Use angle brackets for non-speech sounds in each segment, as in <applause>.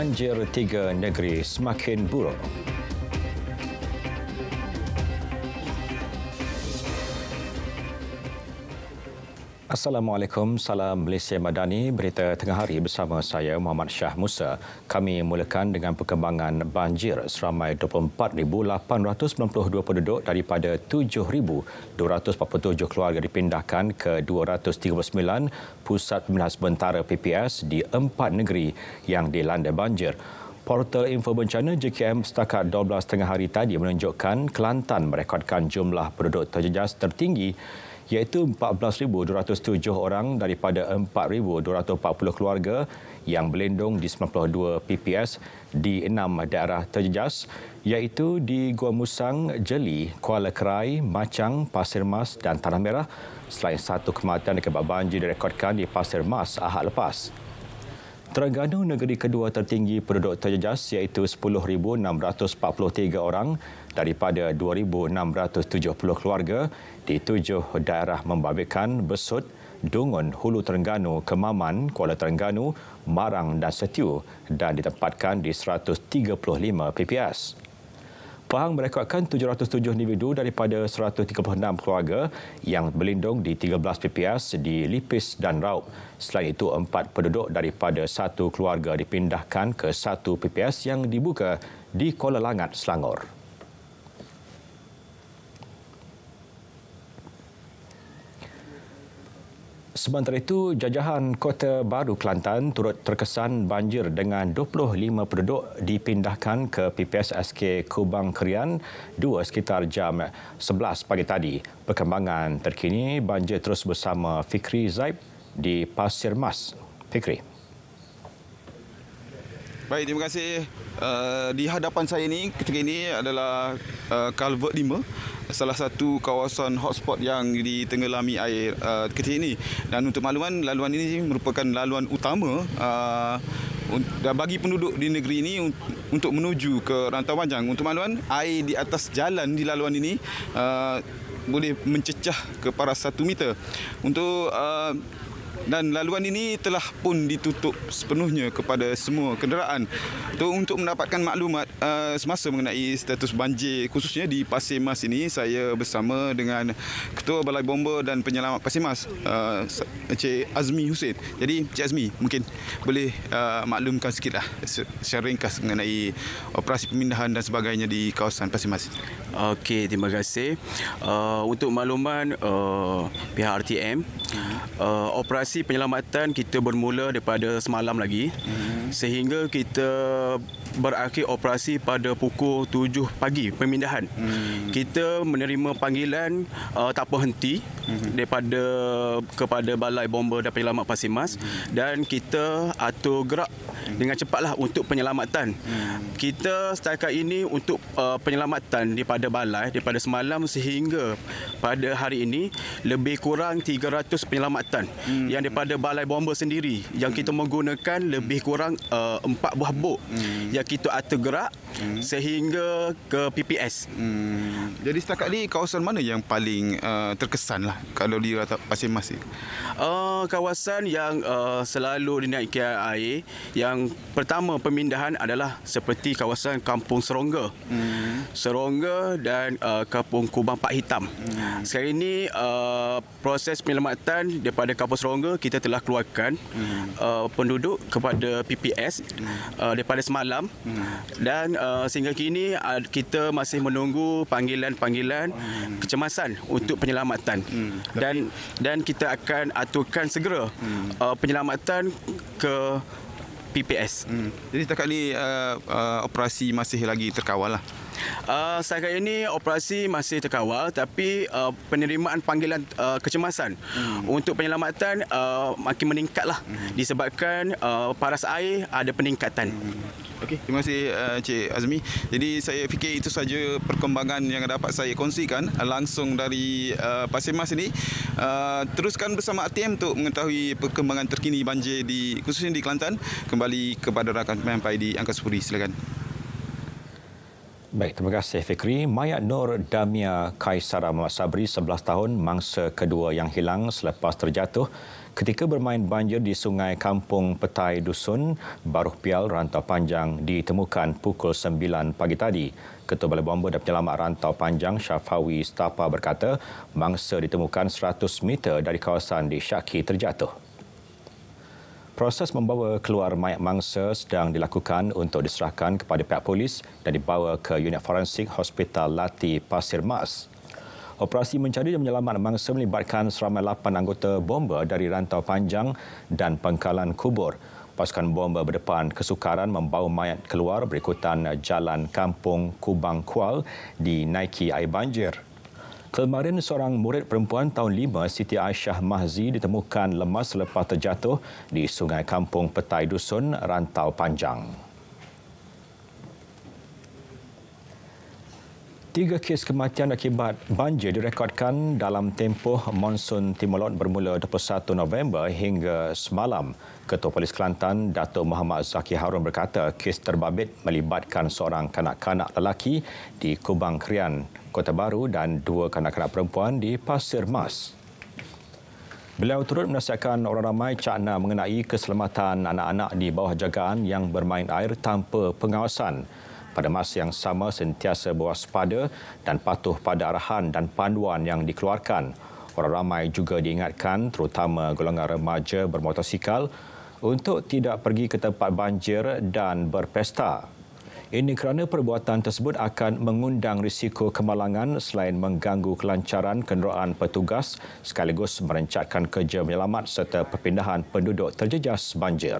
banjir tiga negeri semakin buruk. Assalamualaikum, salam Malaysia Madani, berita tengah hari bersama saya Muhammad Syah Musa. Kami mulakan dengan perkembangan banjir seramai 24,892 penduduk daripada 7,247 keluarga dipindahkan ke 239 pusat pemindahan sementara PPS di empat negeri yang dilanda banjir. Portal Info Bencana JKM setakat 12 tengah hari tadi menunjukkan Kelantan merekodkan jumlah penduduk terjejas tertinggi iaitu 14,207 orang daripada 4,240 keluarga yang berlindung di 92 PPS di enam daerah terjejas iaitu di Gua Musang, Jeli, Kuala Kerai, Macang, Pasir Mas dan Tanah Merah selain satu kematian akibat banjir direkodkan di Pasir Mas ahad lepas. Terengganu negeri kedua tertinggi penduduk terjejas iaitu 10,643 orang daripada 2,670 keluarga di tujuh daerah membabitkan Besut, Dungun, Hulu Terengganu, Kemaman, Kuala Terengganu, Marang dan Setiu dan ditempatkan di 135 PPS. Pahang merekodkan 707 individu daripada 136 keluarga yang berlindung di 13 PPS di Lipis dan Raub. Selain itu, empat penduduk daripada satu keluarga dipindahkan ke satu PPS yang dibuka di Kuala Langat, Selangor. Sementara itu, jajahan Kota Baru Kelantan turut terkesan banjir dengan 25 penduduk dipindahkan ke PPSSK Kubang Kerian 2 sekitar jam 11 pagi tadi. Perkembangan terkini, banjir terus bersama Fikri Zaib di Pasir Mas. Fikri. Baik, terima kasih. Uh, di hadapan saya ini, ketika ini adalah uh, Calvert 5 salah satu kawasan hotspot yang ditenggelami air uh, ketika ini dan untuk makluman laluan ini merupakan laluan utama uh, bagi penduduk di negeri ini untuk menuju ke rantau panjang untuk makluman air di atas jalan di laluan ini uh, boleh mencecah ke paras 1 meter untuk uh, dan laluan ini telah pun ditutup sepenuhnya kepada semua kenderaan. Tu untuk mendapatkan maklumat uh, semasa mengenai status banjir khususnya di Pasir Mas ini saya bersama dengan Ketua Balai Bomba dan Penyelamat Pasir Mas uh, Encik Azmi Hussein. Jadi Encik Azmi mungkin boleh uh, maklumkan lah, secara ringkas mengenai operasi pemindahan dan sebagainya di kawasan Pasir Mas. Okey, terima kasih. Uh, untuk makluman uh, pihak RTM Hmm. Uh, operasi penyelamatan kita bermula daripada semalam lagi mm-hmm. sehingga kita berakhir operasi pada pukul 7 pagi pemindahan. Mm-hmm. Kita menerima panggilan uh, tak berhenti mm-hmm. daripada kepada balai bomba dan penyelamat Pasir Mas mm-hmm. dan kita atur gerak hmm. dengan cepatlah untuk penyelamatan. Mm-hmm. Kita setakat ini untuk uh, penyelamatan daripada balai daripada semalam sehingga pada hari ini lebih kurang fokus penyelamatan hmm. yang daripada balai bomba sendiri yang kita hmm. menggunakan lebih kurang uh, empat buah bot hmm. yang kita atur gerak hmm. sehingga ke PPS. Hmm. Jadi setakat ni kawasan mana yang paling uh, terkesan lah kalau di rata pasir mas uh, kawasan yang uh, selalu dinaikkan air yang pertama pemindahan adalah seperti kawasan Kampung Serongga. Hmm. Serongga dan uh, Kampung Kubang Pak Hitam. Hmm. Sekarang ini uh, proses penyelamatan berkaitan daripada kapal serongga kita telah keluarkan hmm. uh, penduduk kepada PPS hmm. uh, daripada semalam hmm. dan uh, sehingga kini uh, kita masih menunggu panggilan-panggilan hmm. kecemasan untuk penyelamatan hmm. dan dan kita akan aturkan segera hmm. uh, penyelamatan ke PPS. Hmm. Jadi setakat ini uh, uh, operasi masih lagi terkawal lah. Uh, setakat ini operasi masih terkawal tapi uh, penerimaan panggilan uh, kecemasan hmm. untuk penyelamatan uh, makin meningkatlah hmm. disebabkan uh, paras air ada peningkatan. Hmm. Okey, terima kasih uh, Encik uh, Azmi. Jadi saya fikir itu saja perkembangan yang dapat saya kongsikan langsung dari uh, Pasir Mas ini. Uh, teruskan bersama ATM untuk mengetahui perkembangan terkini banjir di khususnya di Kelantan. Kembali kepada rakan-rakan di Angkasa Puri, silakan. Baik, terima kasih Fikri. Mayat Nur Damia Kaisara Muhammad Sabri, 11 tahun, mangsa kedua yang hilang selepas terjatuh ketika bermain banjir di Sungai Kampung Petai Dusun, Baruh Pial, Rantau Panjang ditemukan pukul 9 pagi tadi. Ketua Balai Bomba dan Penyelamat Rantau Panjang Syafawi Stapa berkata, mangsa ditemukan 100 meter dari kawasan di syaki terjatuh proses membawa keluar mayat mangsa sedang dilakukan untuk diserahkan kepada pihak polis dan dibawa ke unit forensik Hospital Lati Pasir Mas. Operasi mencari dan menyelamat mangsa melibatkan seramai 8 anggota bomba dari rantau panjang dan pangkalan kubur. Pasukan bomba berdepan kesukaran membawa mayat keluar berikutan jalan kampung Kubang Kual dinaiki air banjir. Kemarin seorang murid perempuan tahun 5 Siti Aisyah Mahzi ditemukan lemas selepas terjatuh di Sungai Kampung Petai Dusun Rantau Panjang. Tiga kes kematian akibat banjir direkodkan dalam tempoh monsun Timur Laut bermula 21 November hingga semalam. Ketua Polis Kelantan, Dato' Muhammad Zaki Harun berkata kes terbabit melibatkan seorang kanak-kanak lelaki di Kubang Krian. Kota Baru dan dua kanak-kanak perempuan di Pasir Mas. Beliau turut menasihatkan orang ramai cakna mengenai keselamatan anak-anak di bawah jagaan yang bermain air tanpa pengawasan. Pada masa yang sama sentiasa berwaspada dan patuh pada arahan dan panduan yang dikeluarkan. Orang ramai juga diingatkan terutama golongan remaja bermotosikal untuk tidak pergi ke tempat banjir dan berpesta. Ini kerana perbuatan tersebut akan mengundang risiko kemalangan selain mengganggu kelancaran kenderaan petugas sekaligus merencatkan kerja menyelamat serta perpindahan penduduk terjejas banjir.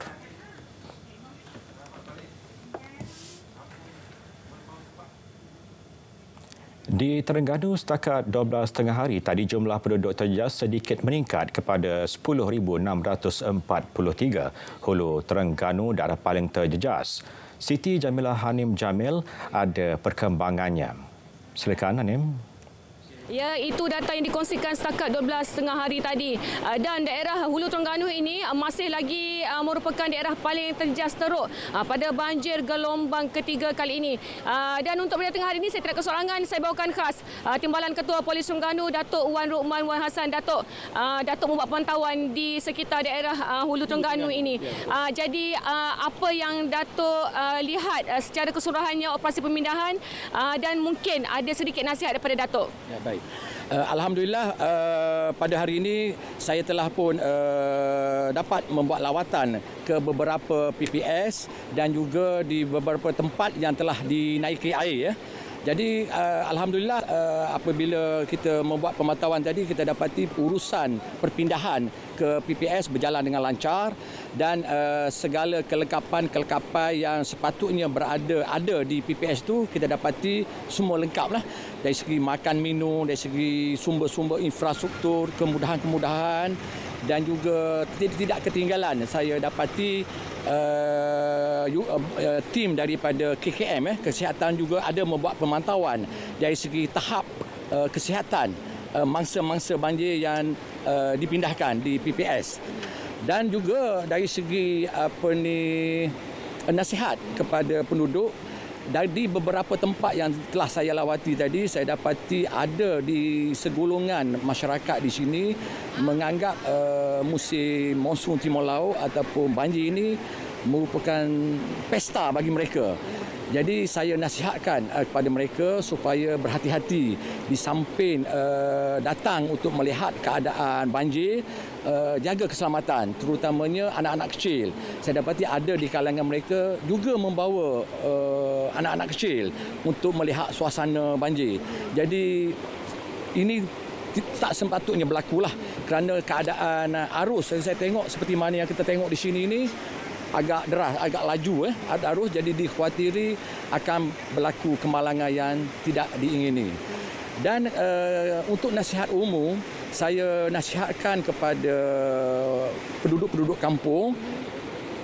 Di Terengganu setakat 12 tengah hari tadi jumlah penduduk terjejas sedikit meningkat kepada 10643. Hulu Terengganu daerah paling terjejas. Siti Jamilah Hanim Jamil ada perkembangannya. Silakan Hanim, Ya, itu data yang dikongsikan setakat 12.30 hari tadi. Ah, dan daerah Hulu Terengganu ini ah, masih lagi ah, merupakan daerah paling terjejas teruk pada banjir gelombang ketiga kali ini. Dan untuk pada tengah hari ini, saya tidak kesorangan, saya bawakan khas Timbalan Ketua Polis Terengganu, Datuk Wan Rukman Wan Hasan. Datuk, Datuk membuat pantauan di sekitar daerah Hulu Terengganu ini. Ya. Jadi, apa yang Datuk lihat secara keseluruhannya operasi pemindahan dan mungkin ada sedikit nasihat daripada Datuk? Ya, baik. Uh, Alhamdulillah uh, pada hari ini saya telah pun uh, dapat membuat lawatan ke beberapa PPS dan juga di beberapa tempat yang telah dinaiki air ya. Jadi uh, alhamdulillah uh, apabila kita membuat pematauan tadi kita dapati urusan perpindahan ke PPS berjalan dengan lancar dan uh, segala kelengkapan-kelengkapan yang sepatutnya berada ada di PPS tu kita dapati semua lengkaplah dari segi makan minum dari segi sumber-sumber infrastruktur kemudahan-kemudahan dan juga tidak ketinggalan saya dapati uh, eh, uh, eh, tim daripada KKM eh kesihatan juga ada membuat pemantauan dari segi tahap uh, kesihatan uh, mangsa-mangsa banjir yang uh, dipindahkan di PPS dan juga dari segi apa ni nasihat kepada penduduk dari beberapa tempat yang telah saya lawati tadi saya dapati ada di segulungan masyarakat di sini menganggap uh, musim monsun timur laut ataupun banjir ini merupakan pesta bagi mereka jadi saya nasihatkan uh, kepada mereka supaya berhati-hati di samping uh, datang untuk melihat keadaan banjir, uh, jaga keselamatan terutamanya anak-anak kecil. Saya dapati ada di kalangan mereka juga membawa uh, anak-anak kecil untuk melihat suasana banjir. Jadi ini tak sepatutnya berlaku lah kerana keadaan arus yang saya tengok seperti mana yang kita tengok di sini ini agak deras, agak laju eh. Arus jadi dikhawatiri akan berlaku kemalangan yang tidak diingini. Dan uh, untuk nasihat umum, saya nasihatkan kepada penduduk-penduduk kampung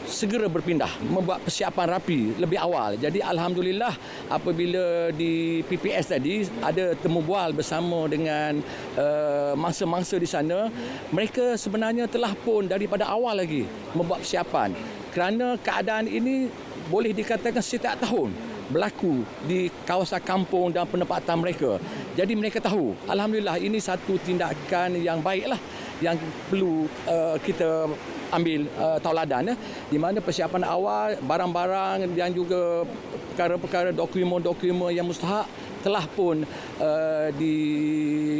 segera berpindah, membuat persiapan rapi lebih awal. Jadi alhamdulillah apabila di PPS tadi ada temu bual bersama dengan uh, mangsa-mangsa di sana, mereka sebenarnya telah pun daripada awal lagi membuat persiapan kerana keadaan ini boleh dikatakan setiap tahun berlaku di kawasan kampung dan penempatan mereka. Jadi mereka tahu, alhamdulillah ini satu tindakan yang baiklah yang perlu uh, kita ambil uh, eh, tauladan eh, di mana persiapan awal barang-barang dan juga perkara-perkara dokumen-dokumen yang mustahak telah pun uh, di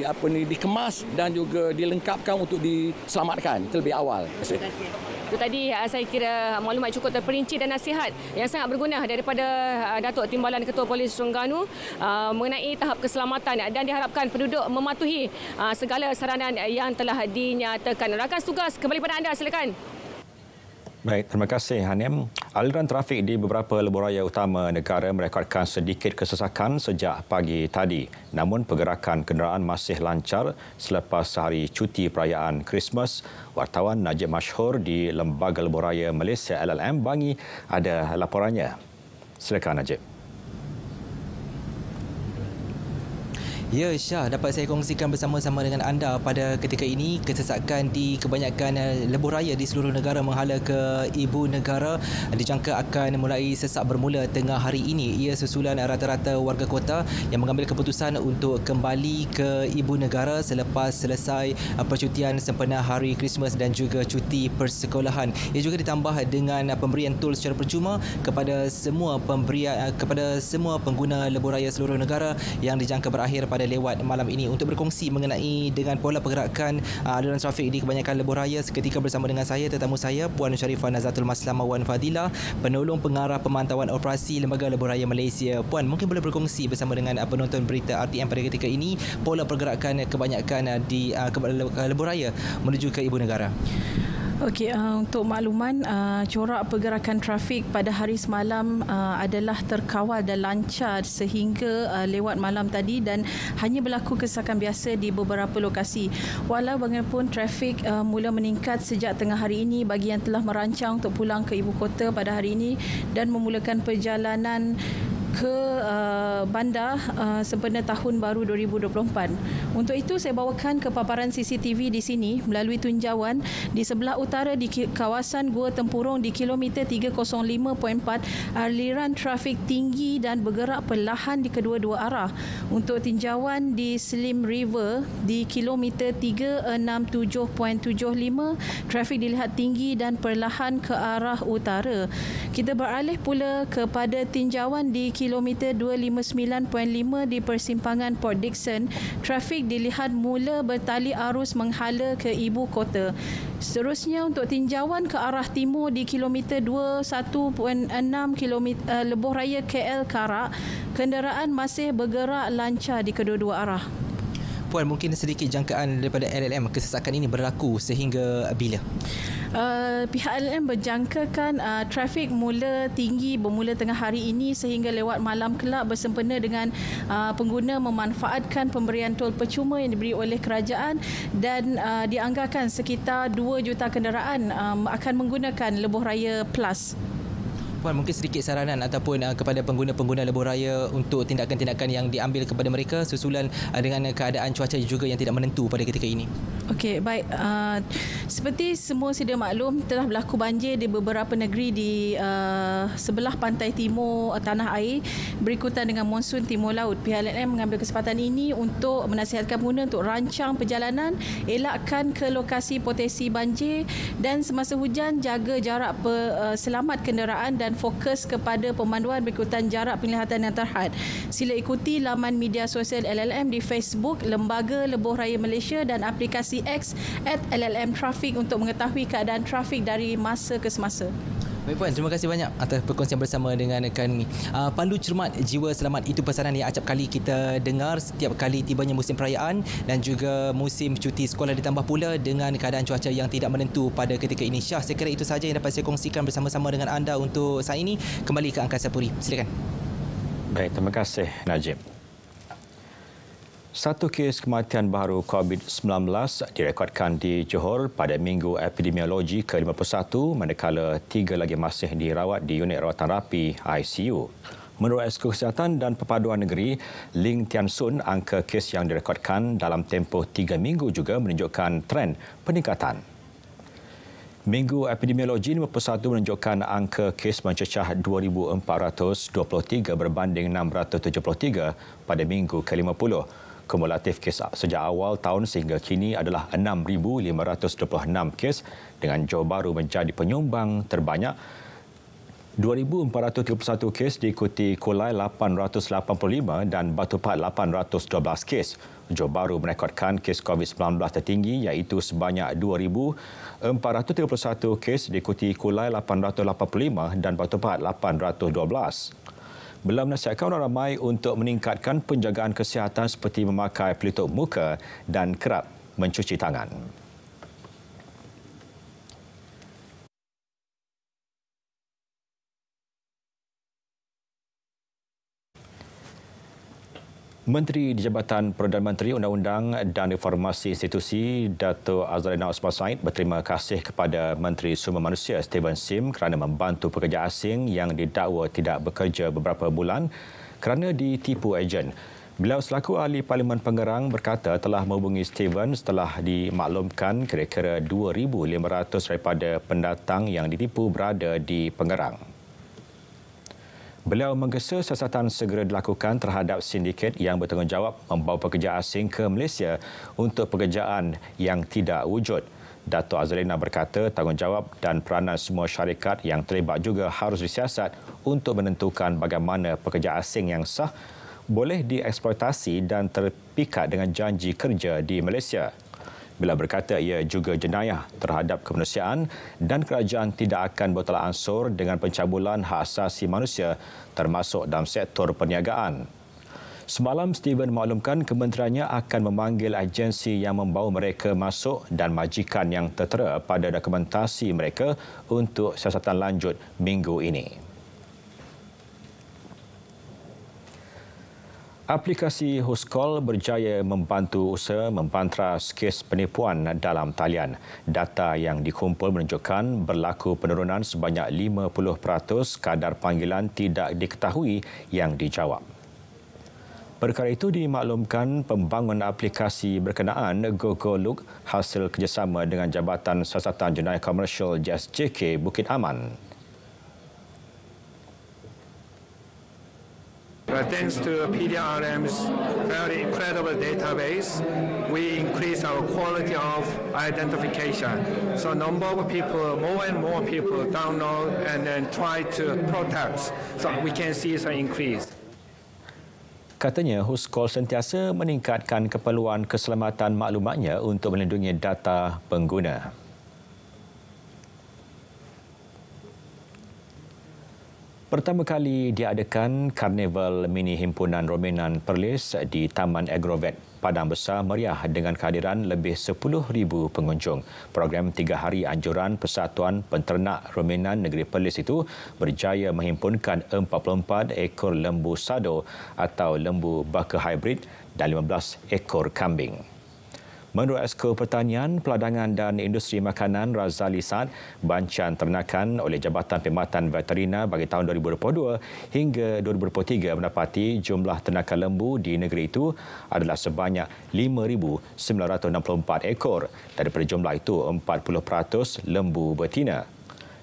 apa ni dikemas dan juga dilengkapkan untuk diselamatkan terlebih awal. Terima kasih. Itu tadi ah, saya kira maklumat cukup terperinci dan nasihat yang sangat berguna daripada ah, Datuk Timbalan Ketua Polis Terengganu ah, mengenai tahap keselamatan dan diharapkan penduduk mematuhi segala saranan yang telah dinyatakan. Rakan Tugas, kembali pada anda silakan. Baik, terima kasih Hanim. Aliran trafik di beberapa leboraya utama negara merekodkan sedikit kesesakan sejak pagi tadi. Namun pergerakan kenderaan masih lancar selepas sehari cuti perayaan Christmas. Wartawan Najib Mashhur di Lembaga leboraya Malaysia LLM Bangi ada laporannya. Silakan Najib. Ya Syah, dapat saya kongsikan bersama-sama dengan anda pada ketika ini kesesakan di kebanyakan eh, lebuh raya di seluruh negara menghala ke ibu negara dijangka akan mulai sesak bermula tengah hari ini. Ia susulan rata-rata warga kota yang mengambil keputusan untuk kembali ke ibu negara selepas selesai eh, percutian sempena hari Christmas dan juga cuti persekolahan. Ia juga ditambah dengan pemberian tol secara percuma kepada semua pemberian eh, kepada semua pengguna lebuh raya seluruh negara yang dijangka berakhir pada pada lewat malam ini untuk berkongsi mengenai dengan pola pergerakan uh, aliran trafik di kebanyakan lebuh raya seketika bersama dengan saya tetamu saya Puan Syarifah Nazatul Maslama Wan Fadila penolong pengarah pemantauan operasi Lembaga Lebuh Raya Malaysia Puan mungkin boleh berkongsi bersama dengan uh, penonton berita RTM pada ketika ini pola pergerakan kebanyakan uh, di lebuh raya menuju ke ibu negara. Okey, uh, untuk makluman, uh, corak pergerakan trafik pada hari semalam uh, adalah terkawal dan lancar sehingga uh, lewat malam tadi dan hanya berlaku kesakan biasa di beberapa lokasi. Walau bagaimanapun, trafik uh, mula meningkat sejak tengah hari ini bagi yang telah merancang untuk pulang ke ibu kota pada hari ini dan memulakan perjalanan ke uh, bandar uh, sempena tahun baru 2024. Untuk itu saya bawakan ke paparan CCTV di sini melalui tunjauan di sebelah utara di kawasan Gua Tempurung di kilometer 305.4 aliran trafik tinggi dan bergerak perlahan di kedua-dua arah. Untuk tinjauan di Slim River di kilometer 367.75 trafik dilihat tinggi dan perlahan ke arah utara. Kita beralih pula kepada tinjauan di kilometer kilometer 259.5 di persimpangan Port Dickson, trafik dilihat mula bertali arus menghala ke ibu kota. Seterusnya untuk tinjauan ke arah timur di kilometer 21.6 kilometer uh, lebuh raya KL Karak, kenderaan masih bergerak lancar di kedua-dua arah. Puan mungkin sedikit jangkaan daripada LLM kesesakan ini berlaku sehingga bila? Uh, pihak LLM berjangkakan uh, trafik mula tinggi bermula tengah hari ini sehingga lewat malam kelak bersempena dengan uh, pengguna memanfaatkan pemberian tol percuma yang diberi oleh kerajaan dan uh, dianggarkan sekitar 2 juta kenderaan um, akan menggunakan lebuh raya plus. Puan mungkin sedikit saranan ataupun uh, kepada pengguna-pengguna lebuh raya untuk tindakan-tindakan yang diambil kepada mereka susulan uh, dengan keadaan cuaca juga yang tidak menentu pada ketika ini. Okey, baik. Uh, seperti semua sedia maklum, telah berlaku banjir di beberapa negeri di uh, sebelah pantai timur uh, tanah air berikutan dengan monsun timur laut. Pihak LNM mengambil kesempatan ini untuk menasihatkan pengguna untuk rancang perjalanan, elakkan ke lokasi potensi banjir dan semasa hujan jaga jarak pe, uh, selamat kenderaan dan fokus kepada pemanduan berikutan jarak penglihatan yang terhad. Sila ikuti laman media sosial LLM di Facebook Lembaga Lebuh Raya Malaysia dan aplikasi ZX at LLM Traffic untuk mengetahui keadaan trafik dari masa ke semasa. Baik Puan, terima kasih banyak atas perkongsian bersama dengan kami. Uh, ah, pandu cermat jiwa selamat itu pesanan yang acap kali kita dengar setiap kali tibanya musim perayaan dan juga musim cuti sekolah ditambah pula dengan keadaan cuaca yang tidak menentu pada ketika ini. Syah, saya kira itu sahaja yang dapat saya kongsikan bersama-sama dengan anda untuk saat ini. Kembali ke Angkasa Puri. Silakan. Baik, terima kasih Najib. Satu kes kematian baru COVID-19 direkodkan di Johor pada Minggu Epidemiologi ke-51 manakala tiga lagi masih dirawat di unit rawatan rapi ICU. Menurut Esko Kesihatan dan Perpaduan Negeri, Ling Tian Sun, angka kes yang direkodkan dalam tempoh tiga minggu juga menunjukkan tren peningkatan. Minggu Epidemiologi 51 menunjukkan angka kes mencecah 2,423 berbanding 673 pada minggu ke-50 kumulatif kes sejak awal tahun sehingga kini adalah 6,526 kes dengan Johor Baru menjadi penyumbang terbanyak 2,431 kes diikuti Kulai 885 dan Batu Pat 812 kes. Johor Baru merekodkan kes COVID-19 tertinggi iaitu sebanyak 2,431 kes diikuti Kulai 885 dan Batu Pat 812 beliau menasihatkan orang ramai untuk meningkatkan penjagaan kesihatan seperti memakai pelitup muka dan kerap mencuci tangan. Menteri di Jabatan Perdana Menteri Undang-Undang dan Reformasi Institusi Dato Azrina Osman Said berterima kasih kepada Menteri Sumber Manusia Steven Sim kerana membantu pekerja asing yang didakwa tidak bekerja beberapa bulan kerana ditipu ejen. Beliau selaku ahli Parlimen Pengerang berkata telah menghubungi Steven setelah dimaklumkan kira-kira 2,500 daripada pendatang yang ditipu berada di Pengerang. Beliau menggesa siasatan segera dilakukan terhadap sindiket yang bertanggungjawab membawa pekerja asing ke Malaysia untuk pekerjaan yang tidak wujud. Dato' Azlina berkata tanggungjawab dan peranan semua syarikat yang terlibat juga harus disiasat untuk menentukan bagaimana pekerja asing yang sah boleh dieksploitasi dan terpikat dengan janji kerja di Malaysia bila berkata ia juga jenayah terhadap kemanusiaan dan kerajaan tidak akan bertolak ansur dengan pencabulan hak asasi manusia termasuk dalam sektor perniagaan. Semalam Steven maklumkan kementeriannya akan memanggil agensi yang membawa mereka masuk dan majikan yang tertera pada dokumentasi mereka untuk siasatan lanjut minggu ini. Aplikasi Huskol berjaya membantu usaha mempantras kes penipuan dalam talian. Data yang dikumpul menunjukkan berlaku penurunan sebanyak 50% kadar panggilan tidak diketahui yang dijawab. Perkara itu dimaklumkan pembangun aplikasi berkenaan GoGoLook hasil kerjasama dengan Jabatan Siasatan Jenayah Komersial JASJK Bukit Aman. uh, thanks to PDRM's very incredible database, we increase our quality of identification. So number of people, more and more people download and then try to protect. So we can see some increase. Katanya, Huskol sentiasa meningkatkan keperluan keselamatan maklumatnya untuk melindungi data pengguna. Pertama kali diadakan Karnival Mini Himpunan Romenan Perlis di Taman Agrovet Padang Besar meriah dengan kehadiran lebih 10,000 pengunjung. Program tiga hari anjuran Persatuan Penternak Romenan Negeri Perlis itu berjaya menghimpunkan 44 ekor lembu sado atau lembu baka hybrid dan 15 ekor kambing. Menurut Esko Pertanian, Peladangan dan Industri Makanan Razali Saad, bancan ternakan oleh Jabatan Pemahatan Veterina bagi tahun 2022 hingga 2023 mendapati jumlah ternakan lembu di negeri itu adalah sebanyak 5,964 ekor. Daripada jumlah itu, 40% lembu betina.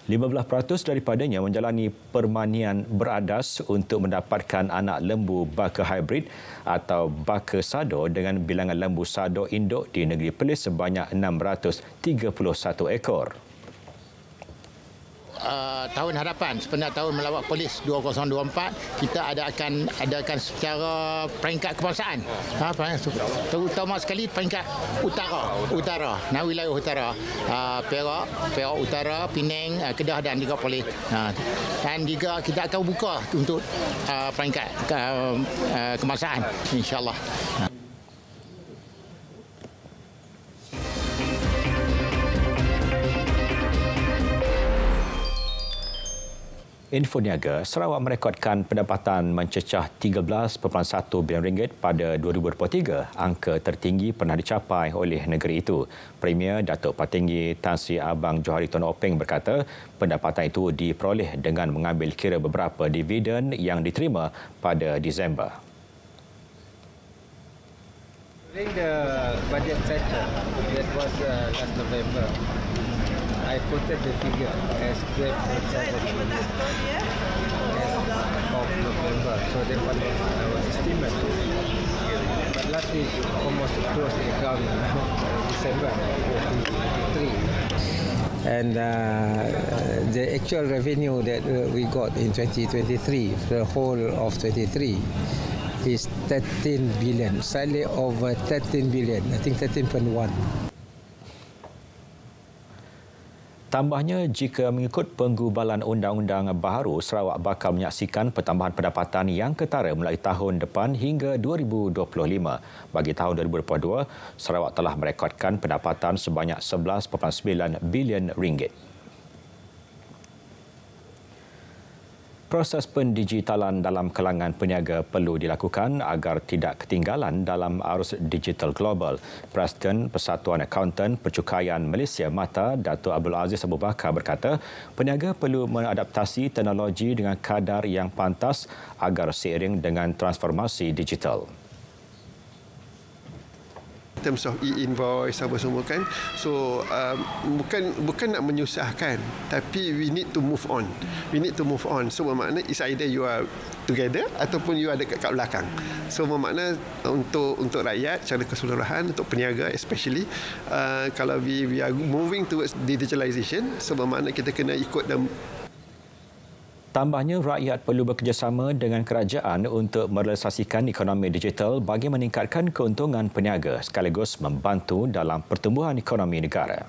15% daripadanya menjalani permanian beradas untuk mendapatkan anak lembu baka hybrid atau baka sado dengan bilangan lembu sado induk di negeri Perlis sebanyak 631 ekor. Uh, tahun hadapan sepanjang tahun melawat polis 2024 kita ada akan adakan secara peringkat kebangsaan ha, terutama sekali peringkat utara utara nah wilayah utara uh, Perak Perak Utara Penang uh, Kedah dan juga Polis ha, dan juga kita akan buka untuk uh, peringkat uh, uh, kemasaan insyaAllah ha. Infoniaga Sarawak merekodkan pendapatan mencecah 13.1 bilion ringgit pada 2023, angka tertinggi pernah dicapai oleh negeri itu. Premier Datuk Patinggi Tan Sri Abang Johari Tun Openg berkata, pendapatan itu diperoleh dengan mengambil kira beberapa dividen yang diterima pada Disember. During the budget session, that was uh, last November, I quoted the figure as great percentage of November. So then what was our estimate? But last week almost close the crowd <laughs> December 2023. And uh, the actual revenue that uh, we got in 2023, the whole of 2023, is 13 billion, slightly over 13 billion, I think 13.1. Tambahnya, jika mengikut penggubalan undang-undang baru, Sarawak bakal menyaksikan pertambahan pendapatan yang ketara mulai tahun depan hingga 2025. Bagi tahun 2022, Sarawak telah merekodkan pendapatan sebanyak 11.9 bilion ringgit. proses pendigitalan dalam kelangan peniaga perlu dilakukan agar tidak ketinggalan dalam arus digital global. Presiden Persatuan Akuntan Percukaian Malaysia Mata, Dato' Abdul Aziz Abu Bakar berkata, peniaga perlu mengadaptasi teknologi dengan kadar yang pantas agar seiring dengan transformasi digital terms of e-invoice apa semua kan so um, bukan bukan nak menyusahkan tapi we need to move on we need to move on so bermakna is either you are together ataupun you ada kat belakang so bermakna untuk untuk rakyat secara keseluruhan untuk peniaga especially uh, kalau we we are moving towards digitalisation, so bermakna kita kena ikut dan Tambahnya, rakyat perlu bekerjasama dengan kerajaan untuk merealisasikan ekonomi digital bagi meningkatkan keuntungan peniaga sekaligus membantu dalam pertumbuhan ekonomi negara.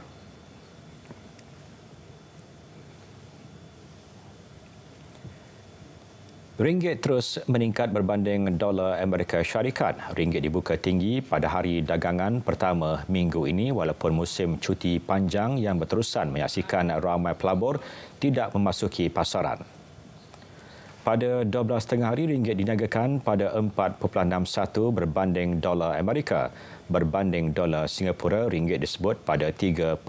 Ringgit terus meningkat berbanding dolar Amerika Syarikat. Ringgit dibuka tinggi pada hari dagangan pertama minggu ini walaupun musim cuti panjang yang berterusan menyaksikan ramai pelabur tidak memasuki pasaran. Pada 12.30 hari, ringgit diniagakan pada 4.61 berbanding dolar Amerika. Berbanding dolar Singapura, ringgit disebut pada 3.48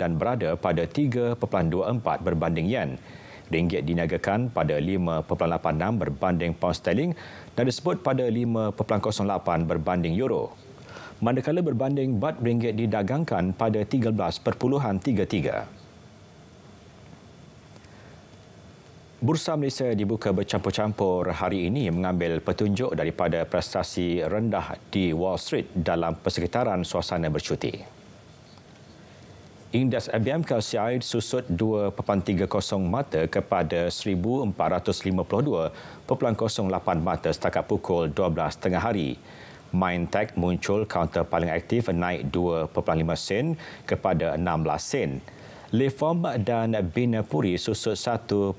dan berada pada 3.24 berbanding yen. Ringgit diniagakan pada 5.86 berbanding pound sterling dan disebut pada 5.08 berbanding euro. Manakala berbanding bat ringgit didagangkan pada 13.33. Bursa Malaysia dibuka bercampur-campur hari ini mengambil petunjuk daripada prestasi rendah di Wall Street dalam persekitaran suasana bercuti. Indeks ABM KLCI susut 2.30 mata kepada 1452.08 mata setakat pukul 12.30 hari. Mintech muncul kaunter paling aktif naik 2.5 sen kepada 16 sen. Leform dan Bina Puri susut 1.5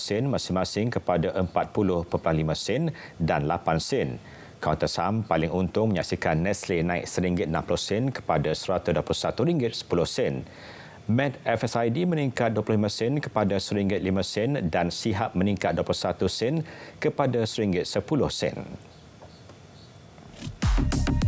sen masing-masing kepada 40.5 sen dan 8 sen. Kaunter saham paling untung menyaksikan Nestle naik RM1.60 kepada RM121.10. Med FSID meningkat 25 sen kepada RM1.05 dan Sihab meningkat 21 sen kepada RM1.10. Thank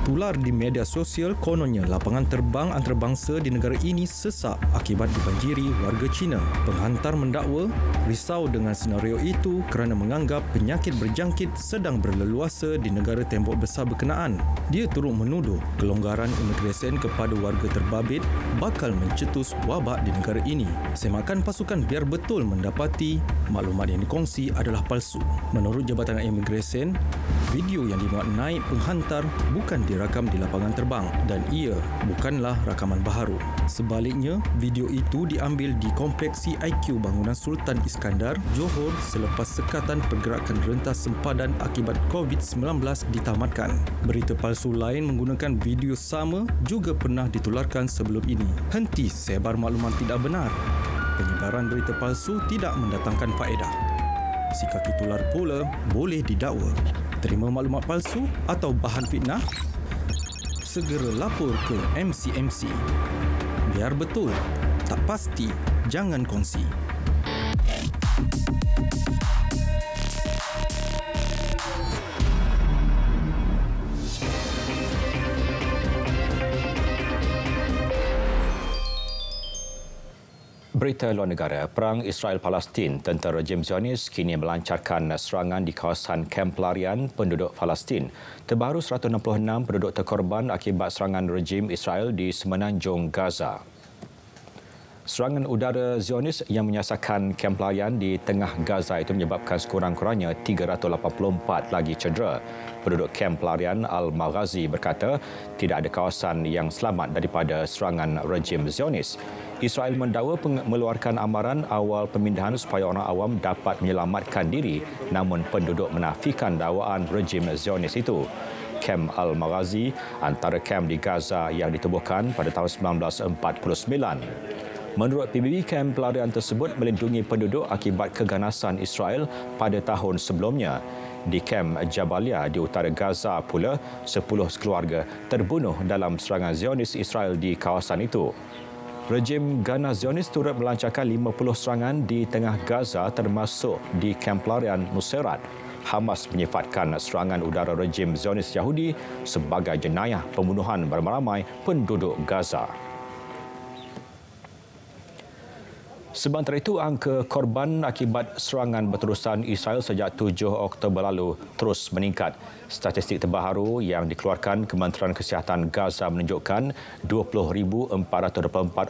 Tular di media sosial kononnya lapangan terbang antarabangsa di negara ini sesak akibat dibanjiri warga China. Penghantar mendakwa risau dengan senario itu kerana menganggap penyakit berjangkit sedang berleluasa di negara tembok besar berkenaan. Dia turut menuduh kelonggaran imigresen kepada warga terbabit bakal mencetus wabak di negara ini. Semakan pasukan biar betul mendapati maklumat yang dikongsi adalah palsu. Menurut Jabatan Imigresen, video yang dimuat naik penghantar bukan dirakam di lapangan terbang dan ia bukanlah rakaman baharu. Sebaliknya, video itu diambil di Kompleks CIQ Bangunan Sultan Iskandar, Johor selepas sekatan pergerakan rentas sempadan akibat COVID-19 ditamatkan. Berita palsu lain menggunakan video sama juga pernah ditularkan sebelum ini. Henti sebar makluman tidak benar. Penyebaran berita palsu tidak mendatangkan faedah. Si tular pula boleh didakwa. Terima maklumat palsu atau bahan fitnah? segera lapor ke MCMC. Biar betul, tak pasti, jangan kongsi. Berita luar negara, perang Israel-Palestin, tentera James Jonis kini melancarkan serangan di kawasan kamp larian penduduk Palestin. Terbaru 166 penduduk terkorban akibat serangan rejim Israel di semenanjung Gaza. Serangan udara Zionis yang menyasarkan kamp layan di tengah Gaza itu menyebabkan sekurang-kurangnya 384 lagi cedera. Penduduk kamp larian Al-Maghazi berkata tidak ada kawasan yang selamat daripada serangan rejim Zionis. Israel mendakwa mengeluarkan amaran awal pemindahan supaya orang awam dapat menyelamatkan diri namun penduduk menafikan dakwaan rejim Zionis itu. Kem Al-Maghazi antara kem di Gaza yang ditubuhkan pada tahun 1949. Menurut PBB, kem pelarian tersebut melindungi penduduk akibat keganasan Israel pada tahun sebelumnya. Di kem Jabalia di utara Gaza pula, 10 keluarga terbunuh dalam serangan Zionis Israel di kawasan itu. Rejim ganas Zionis turut melancarkan 50 serangan di tengah Gaza termasuk di kem pelarian Nuserat. Hamas menyifatkan serangan udara rejim Zionis Yahudi sebagai jenayah pembunuhan beramai ramai penduduk Gaza. Sementara itu, angka korban akibat serangan berterusan Israel sejak 7 Oktober lalu terus meningkat. Statistik terbaru yang dikeluarkan Kementerian Kesihatan Gaza menunjukkan 20,424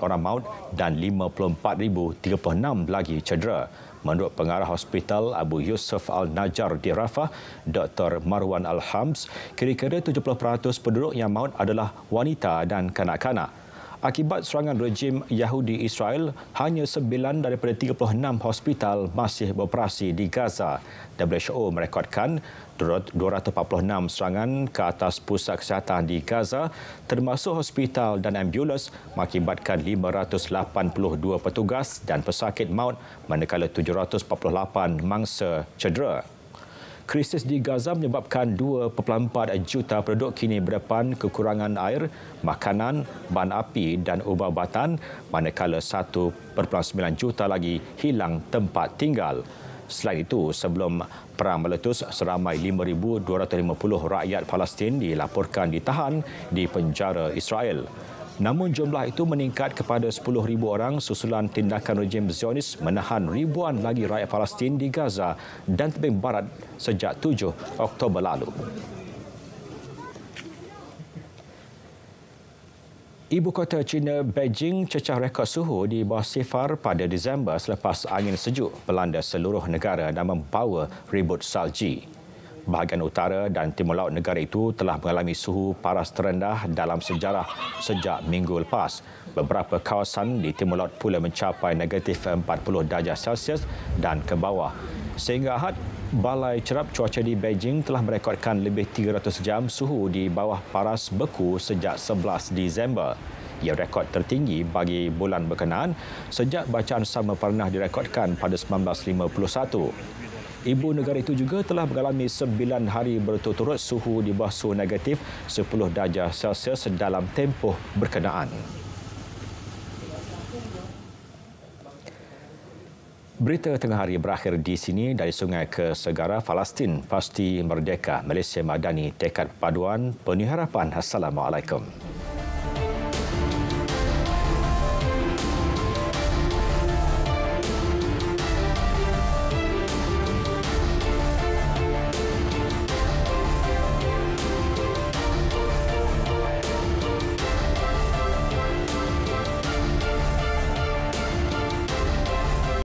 orang maut dan 54,036 lagi cedera. Menurut pengarah hospital Abu Yusuf Al-Najjar di Rafah, Dr. Marwan Al-Hams, kira-kira 70% penduduk yang maut adalah wanita dan kanak-kanak akibat serangan rejim Yahudi Israel, hanya 9 daripada 36 hospital masih beroperasi di Gaza. WHO merekodkan 246 serangan ke atas pusat kesihatan di Gaza termasuk hospital dan ambulans mengakibatkan 582 petugas dan pesakit maut manakala 748 mangsa cedera krisis di Gaza menyebabkan 2.4 juta penduduk kini berdepan kekurangan air, makanan, bahan api dan ubat-ubatan manakala 1.9 juta lagi hilang tempat tinggal. Selain itu, sebelum perang meletus, seramai 5,250 rakyat Palestin dilaporkan ditahan di penjara Israel. Namun jumlah itu meningkat kepada 10,000 orang susulan tindakan rejim Zionis menahan ribuan lagi rakyat Palestin di Gaza dan tepi barat sejak 7 Oktober lalu. Ibu kota China Beijing cecah rekod suhu di bawah sifar pada Disember selepas angin sejuk melanda seluruh negara dan membawa ribut salji bahagian utara dan timur laut negara itu telah mengalami suhu paras terendah dalam sejarah sejak minggu lepas. Beberapa kawasan di timur laut pula mencapai negatif 40 darjah Celsius dan ke bawah. Sehingga ahad, Balai Cerap Cuaca di Beijing telah merekodkan lebih 300 jam suhu di bawah paras beku sejak 11 Disember ia rekod tertinggi bagi bulan berkenaan sejak bacaan sama pernah direkodkan pada 1951. Ibu negara itu juga telah mengalami 9 hari berturut-turut suhu di bawah suhu negatif 10 darjah Celsius dalam tempoh berkenaan. Berita tengah hari berakhir di sini dari sungai ke segara Palestin pasti merdeka Malaysia Madani Tekad Paduan Penuh Harapan Assalamualaikum.